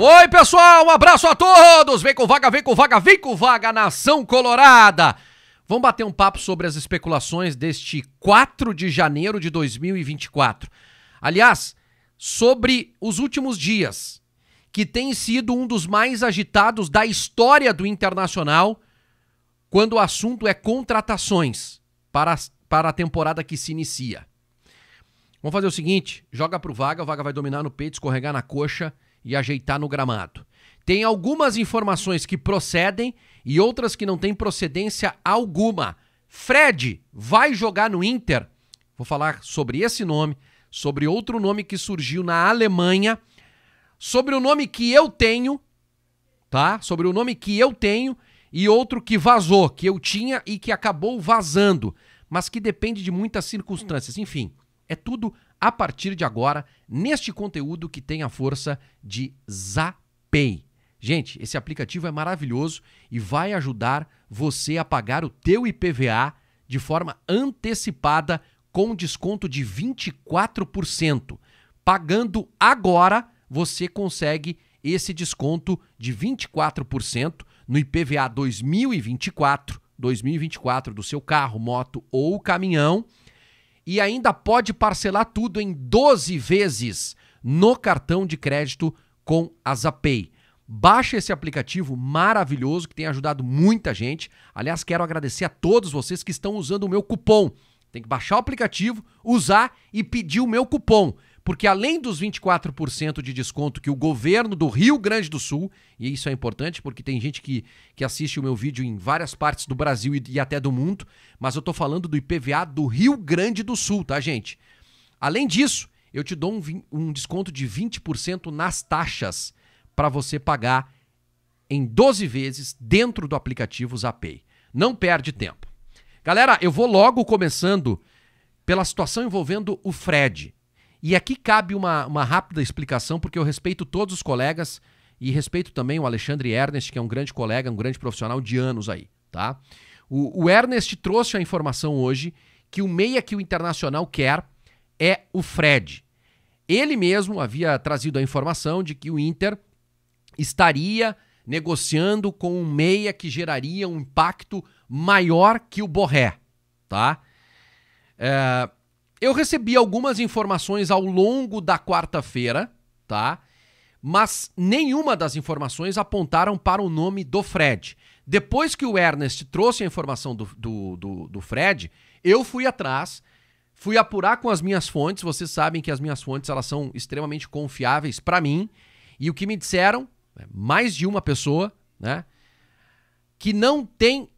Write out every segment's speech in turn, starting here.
Oi, pessoal, um abraço a todos. Vem com vaga, vem com vaga, vem com vaga, nação colorada. Vamos bater um papo sobre as especulações deste 4 de janeiro de 2024. Aliás, sobre os últimos dias, que tem sido um dos mais agitados da história do Internacional quando o assunto é contratações para, para a temporada que se inicia. Vamos fazer o seguinte: joga pro Vaga, o Vaga vai dominar no peito, escorregar na coxa e ajeitar no gramado. Tem algumas informações que procedem e outras que não têm procedência alguma. Fred vai jogar no Inter. Vou falar sobre esse nome, sobre outro nome que surgiu na Alemanha, sobre o nome que eu tenho, tá? Sobre o nome que eu tenho e outro que vazou, que eu tinha e que acabou vazando, mas que depende de muitas circunstâncias. Enfim, é tudo a partir de agora, neste conteúdo que tem a força de Zapay. Gente, esse aplicativo é maravilhoso e vai ajudar você a pagar o teu IPVA de forma antecipada com desconto de 24%. Pagando agora, você consegue esse desconto de 24% no IPVA 2024, 2024 do seu carro, moto ou caminhão e ainda pode parcelar tudo em 12 vezes no cartão de crédito com a Zapay. Baixe esse aplicativo maravilhoso que tem ajudado muita gente. Aliás, quero agradecer a todos vocês que estão usando o meu cupom. Tem que baixar o aplicativo, usar e pedir o meu cupom porque além dos 24% de desconto que o governo do Rio Grande do Sul, e isso é importante porque tem gente que, que assiste o meu vídeo em várias partes do Brasil e, e até do mundo, mas eu estou falando do IPVA do Rio Grande do Sul, tá, gente? Além disso, eu te dou um, um desconto de 20% nas taxas para você pagar em 12 vezes dentro do aplicativo Zapay. Não perde tempo. Galera, eu vou logo começando pela situação envolvendo o Fred. E aqui cabe uma, uma rápida explicação, porque eu respeito todos os colegas e respeito também o Alexandre Ernest, que é um grande colega, um grande profissional de anos aí, tá? O, o Ernest trouxe a informação hoje que o meia que o Internacional quer é o Fred. Ele mesmo havia trazido a informação de que o Inter estaria negociando com um meia que geraria um impacto maior que o Borré, tá? É, eu recebi algumas informações ao longo da quarta-feira, tá? Mas nenhuma das informações apontaram para o nome do Fred. Depois que o Ernest trouxe a informação do, do, do, do Fred, eu fui atrás, fui apurar com as minhas fontes. Vocês sabem que as minhas fontes elas são extremamente confiáveis para mim. E o que me disseram, é, mais de uma pessoa, né? Que não tem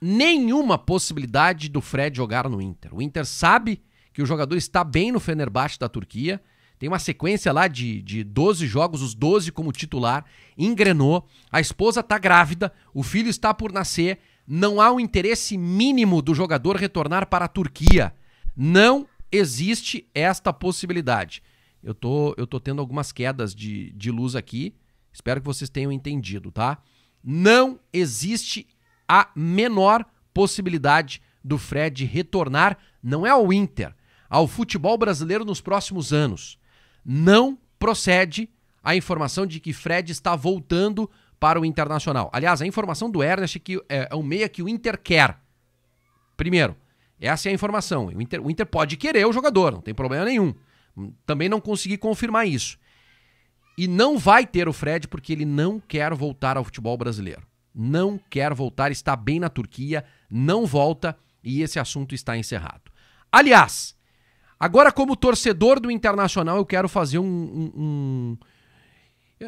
nenhuma possibilidade do Fred jogar no Inter. O Inter sabe que o jogador está bem no Fenerbahçe da Turquia. Tem uma sequência lá de, de 12 jogos, os 12 como titular. Engrenou. A esposa está grávida, o filho está por nascer. Não há o um interesse mínimo do jogador retornar para a Turquia. Não existe esta possibilidade. Eu tô, eu tô tendo algumas quedas de, de luz aqui. Espero que vocês tenham entendido, tá? Não existe a menor possibilidade do Fred retornar. Não é ao Inter, ao futebol brasileiro nos próximos anos. Não procede a informação de que Fred está voltando para o Internacional. Aliás, a informação do Ernest que é o é meia que o Inter quer. Primeiro, essa é a informação. O Inter, o Inter pode querer o jogador, não tem problema nenhum. Também não consegui confirmar isso. E não vai ter o Fred porque ele não quer voltar ao futebol brasileiro. Não quer voltar, está bem na Turquia, não volta e esse assunto está encerrado. Aliás, Agora, como torcedor do Internacional, eu quero fazer um. um, um...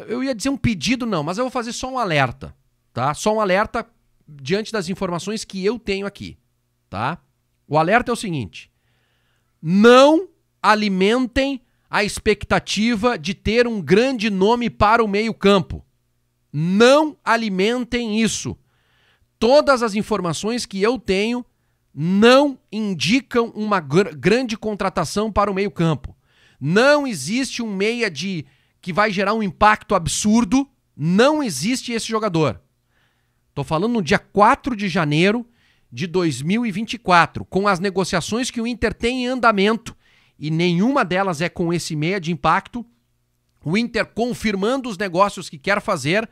eu ia dizer um pedido, não, mas eu vou fazer só um alerta, tá? Só um alerta diante das informações que eu tenho aqui, tá? O alerta é o seguinte: não alimentem a expectativa de ter um grande nome para o meio-campo. Não alimentem isso. Todas as informações que eu tenho não indicam uma gr grande contratação para o meio-campo. Não existe um meia de que vai gerar um impacto absurdo, não existe esse jogador. Tô falando no dia 4 de janeiro de 2024, com as negociações que o Inter tem em andamento e nenhuma delas é com esse meia de impacto. O Inter confirmando os negócios que quer fazer,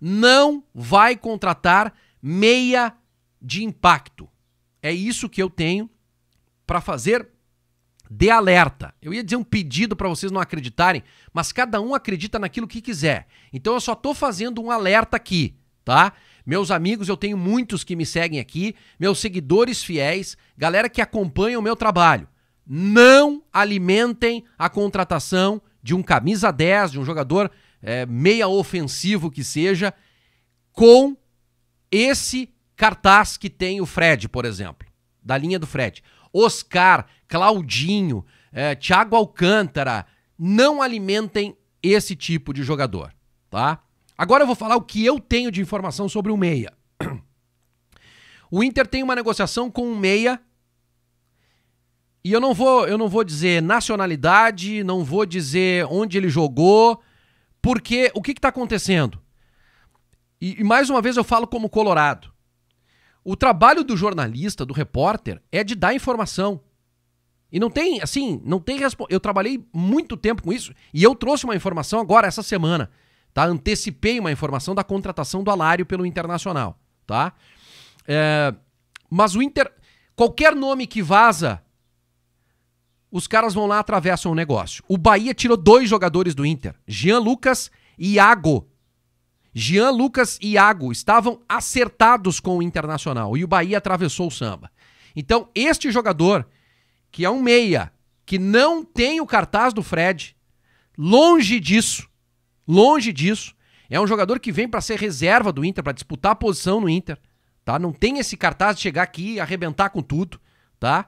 não vai contratar meia de impacto. É isso que eu tenho para fazer de alerta. Eu ia dizer um pedido para vocês não acreditarem, mas cada um acredita naquilo que quiser. Então eu só estou fazendo um alerta aqui, tá? Meus amigos, eu tenho muitos que me seguem aqui, meus seguidores fiéis, galera que acompanha o meu trabalho. Não alimentem a contratação de um camisa 10, de um jogador é, meia ofensivo que seja, com esse cartaz que tem o Fred, por exemplo, da linha do Fred. Oscar, Claudinho, é, Thiago Alcântara, não alimentem esse tipo de jogador, tá? Agora eu vou falar o que eu tenho de informação sobre o meia. O Inter tem uma negociação com o meia e eu não vou, eu não vou dizer nacionalidade, não vou dizer onde ele jogou, porque o que está acontecendo? E, e mais uma vez eu falo como colorado. O trabalho do jornalista, do repórter, é de dar informação. E não tem, assim, não tem Eu trabalhei muito tempo com isso e eu trouxe uma informação agora, essa semana, tá? Antecipei uma informação da contratação do Alário pelo Internacional, tá? É, mas o Inter. Qualquer nome que vaza, os caras vão lá atravessam o negócio. O Bahia tirou dois jogadores do Inter: Jean Lucas e Iago Jean, Lucas e Iago estavam acertados com o Internacional e o Bahia atravessou o samba. Então, este jogador, que é um meia, que não tem o cartaz do Fred, longe disso, longe disso, é um jogador que vem para ser reserva do Inter, para disputar a posição no Inter, tá? Não tem esse cartaz de chegar aqui e arrebentar com tudo, tá?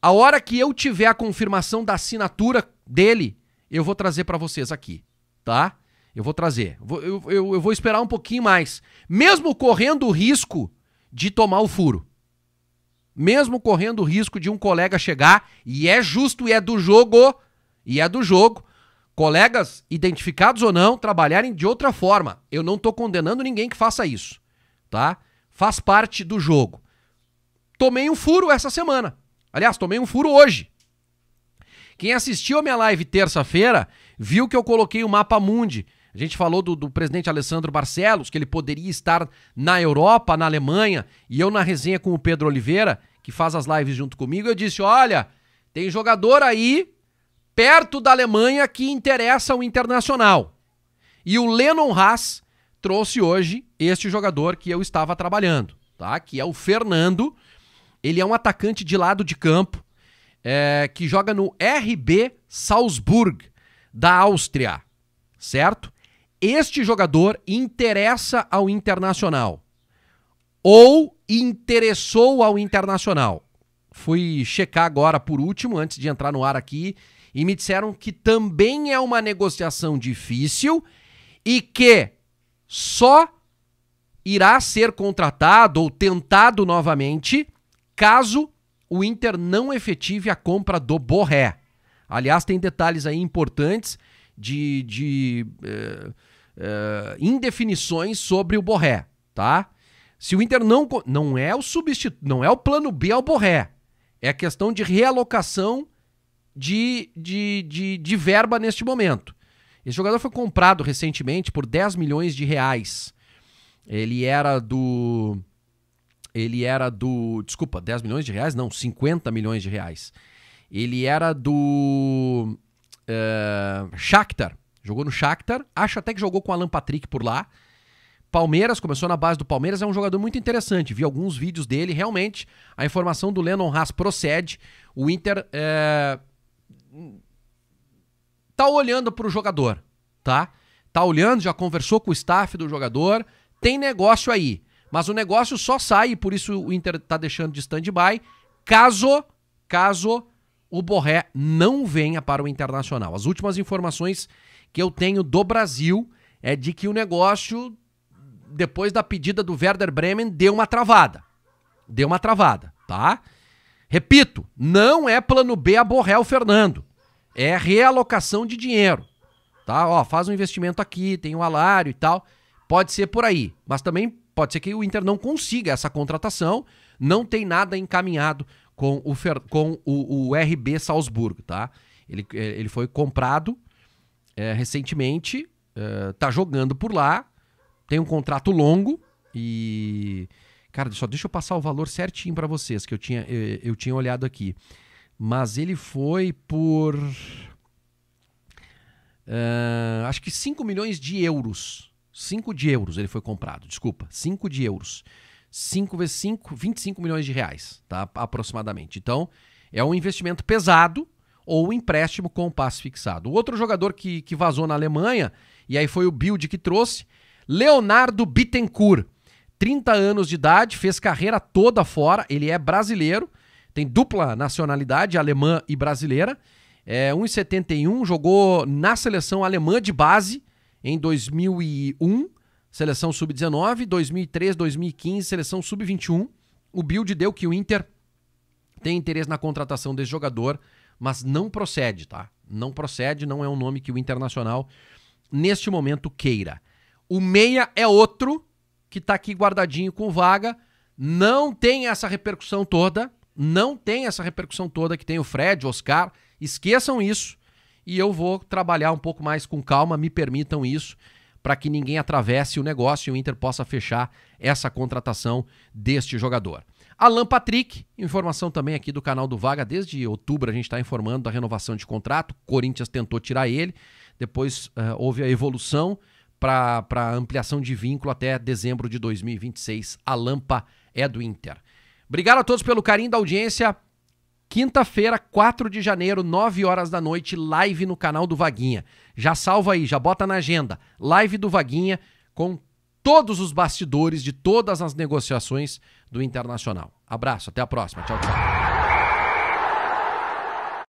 A hora que eu tiver a confirmação da assinatura dele, eu vou trazer para vocês aqui, tá? Eu vou trazer. Eu, eu, eu vou esperar um pouquinho mais. Mesmo correndo o risco de tomar o furo. Mesmo correndo o risco de um colega chegar, e é justo e é do jogo, e é do jogo, colegas identificados ou não trabalharem de outra forma. Eu não estou condenando ninguém que faça isso, tá? Faz parte do jogo. Tomei um furo essa semana. Aliás, tomei um furo hoje. Quem assistiu a minha live terça-feira viu que eu coloquei o mapa mundi a gente falou do, do, presidente Alessandro Barcelos, que ele poderia estar na Europa, na Alemanha, e eu na resenha com o Pedro Oliveira, que faz as lives junto comigo, eu disse: olha, tem jogador aí perto da Alemanha que interessa o internacional. E o Lennon Haas trouxe hoje este jogador que eu estava trabalhando, tá? Que é o Fernando. Ele é um atacante de lado de campo é, que joga no RB Salzburg da Áustria, certo? este jogador interessa ao Internacional ou interessou ao Internacional. Fui checar agora por último, antes de entrar no ar aqui, e me disseram que também é uma negociação difícil e que só irá ser contratado ou tentado novamente caso o Inter não efetive a compra do Borré. Aliás, tem detalhes aí importantes de. de eh uh, indefinições sobre o Borré, tá? Se o Inter não não é o substituto, não é o plano B ao Borré, é a questão de realocação de, de, de, de verba neste momento. Esse jogador foi comprado recentemente por 10 milhões de reais. Ele era do. Ele era do. Desculpa, 10 milhões de reais? Não, 50 milhões de reais. Ele era do. Uh, Shakhtar, Jogou no Shakhtar, acho até que jogou com Alan Patrick por lá. Palmeiras, começou na base do Palmeiras, é um jogador muito interessante. Vi alguns vídeos dele, realmente a informação do Lennon Haas procede. O Inter é... tá olhando para o jogador, tá? Tá olhando, já conversou com o staff do jogador, tem negócio aí. Mas o negócio só sai, por isso o Inter tá deixando de stand-by, caso, caso o Borré não venha para o Internacional. As últimas informações que eu tenho do Brasil é de que o negócio, depois da pedida do Werder Bremen, deu uma travada. Deu uma travada, tá? Repito, não é plano B aborrer o Fernando. É realocação de dinheiro. Tá? Ó, faz um investimento aqui, tem um alário e tal. Pode ser por aí, mas também pode ser que o Inter não consiga essa contratação. Não tem nada encaminhado com o, Fer... com o, o RB Salzburgo, tá? Ele, eh, ele foi comprado é, recentemente, está é, jogando por lá, tem um contrato longo e. Cara, só deixa eu passar o valor certinho para vocês, que eu tinha, eu, é, eu tinha olhado aqui. Mas ele foi por. Uh, acho que 5 milhões de euros. 5 de euros ele foi comprado, desculpa. 5 de euros. 5 vezes 5, 25 milhões de reais, tá? Aproximadamente. Então, é um investimento pesado, ou empréstimo com passe fixado. O outro jogador que, que vazou na Alemanha, e aí foi o Bild que trouxe, Leonardo Bittencourt. 30 anos de idade, fez carreira toda fora, ele é brasileiro, tem dupla nacionalidade, alemã e brasileira. É 1,71, jogou na seleção alemã de base em 2001, seleção sub-19, 2003, 2015, seleção sub-21. O build deu que o Inter tem interesse na contratação desse jogador mas não procede, tá? Não procede, não é um nome que o Internacional, neste momento, queira. O Meia é outro que tá aqui guardadinho com vaga, não tem essa repercussão toda, não tem essa repercussão toda que tem o Fred, o Oscar, esqueçam isso e eu vou trabalhar um pouco mais com calma, me permitam isso, para que ninguém atravesse o negócio e o Inter possa fechar essa contratação deste jogador. Alan Patrick, informação também aqui do canal do Vaga, desde outubro a gente está informando da renovação de contrato, Corinthians tentou tirar ele, depois uh, houve a evolução para ampliação de vínculo até dezembro de 2026. A Lampa é do Inter. Obrigado a todos pelo carinho da audiência. Quinta-feira, 4 de janeiro, 9 horas da noite, live no canal do Vaguinha. Já salva aí, já bota na agenda. Live do Vaguinha com todos os bastidores de todas as negociações do Internacional. Abraço, até a próxima. Tchau, tchau.